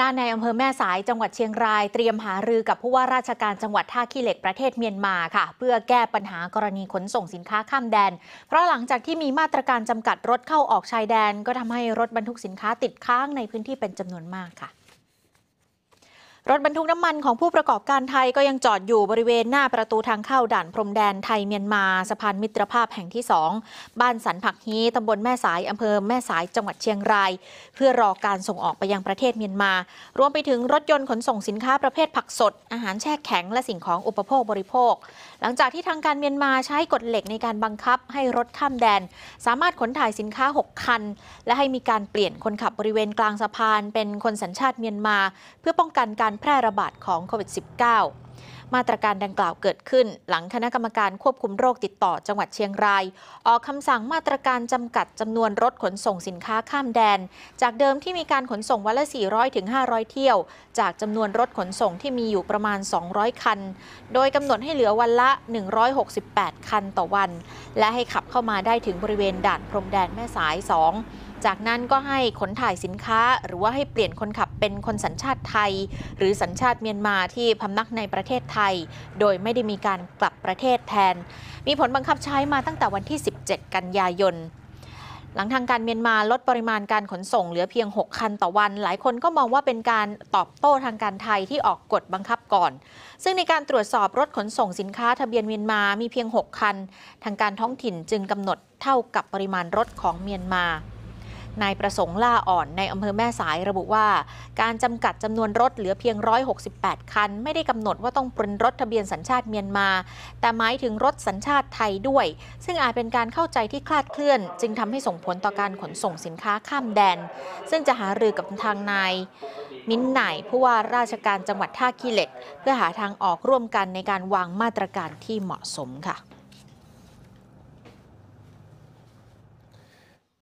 ด้านในอำเภอแม่สายจังหวัดเชียงรายเตรียมหารือกับผู้ว่าราชการจังหวัดท่าขี้เหล็กประเทศเมียนมาค่ะ เพื่อแก้ปัญหากรณีขนส่งสินค้าข้ามแดน เพราะหลังจากที่มีมาตรการจำกัดรถเข้าออกชายแดน ก็ทำให้รถบรรทุกสินค้าติดค้างในพื้นที่เป็นจำนวนมากค่ะรถบรรทุกน้ำมันของผู้ประกอบการไทยก็ยังจอดอยู่บริเวณหน้าประตูทางเข้า ด่านพรมแดนไทยเมียนมาสะพานมิตรภาพแห่งที่ 2 บ้านสันผักฮีตำบลแม่สายอำเภอแม่สายจังหวัดเชียงราย เพื่อรอการส่งออกไปยังประเทศเมียนมา รวมไปถึงรถยนต์ขนส่งสินค้าประเภทผักสด อาหารแช่แข็งและสิ่งของอุปโภคบริโภค หลังจากที่ทางการเมียนมาใช้กฎเหล็กในการบังคับให้รถข้ามแดนสามารถขนถ่ายสินค้า6คันและให้มีการเปลี่ยนคนขับบริเวณกลางสะพาน เป็นคนสัญชาติเมียนมา เพื่อป้องกันการการแพร่ระบาดของโควิด -19 มาตรการดังกล่าวเกิดขึ้นหลังคณะกรรมการควบคุมโรคติดต่อจังหวัดเชียงราย ออกคำสั่งมาตรการจำกัดจำนวนรถขนส่งสินค้าข้ามแดน จากเดิมที่มีการขนส่งวันละ 400-500 เที่ยว จากจำนวนรถขนส่งที่มีอยู่ประมาณ 200 คัน โดยกำหนดให้เหลือวันละ 168 คันต่อวัน และให้ขับเข้ามาได้ถึงบริเวณด่านพรมแดนแม่สาย 2จากนั้นก็ให้ขนถ่ายสินค้าหรือว่าให้เปลี่ยนคนขับเป็นคนสัญชาติไทย หรือสัญชาติเมียนมาที่พำนักในประเทศไทย โดยไม่ได้มีการกลับประเทศแทน มีผลบังคับใช้มาตั้งแต่วันที่ 17 กันยายน หลังทางการเมียนมาลดปริมาณการขนส่งเหลือเพียง 6 คันต่อวัน หลายคนก็มองว่าเป็นการตอบโต้ทางการไทยที่ออกกฎบังคับก่อน ซึ่งในการตรวจสอบรถขนส่งสินค้าทะเบียนเมียนมามีเพียง 6 คัน ทางการท้องถิ่นจึงกำหนดเท่ากับปริมาณรถของเมียนมานายประสงค์ล่าอ่อนในอำเภอแม่สายระบุว่า การจำกัดจำนวนรถเหลือเพียง 168 คัน ไม่ได้กำหนดว่าต้องเป็นรถทะเบียนสัญชาติเมียนมา แต่หมายถึงรถสัญชาติไทยด้วย ซึ่งอาจเป็นการเข้าใจที่คลาดเคลื่อน จึงทำให้ส่งผลต่อการขนส่งสินค้าข้ามแดน ซึ่งจะหารือกับทางนาย มิ้นไหนผู้ว่าราชการจังหวัดท่าขี้เหล็ก เพื่อหาทางออกร่วมกันในการวางมาตรการที่เหมาะสมค่ะ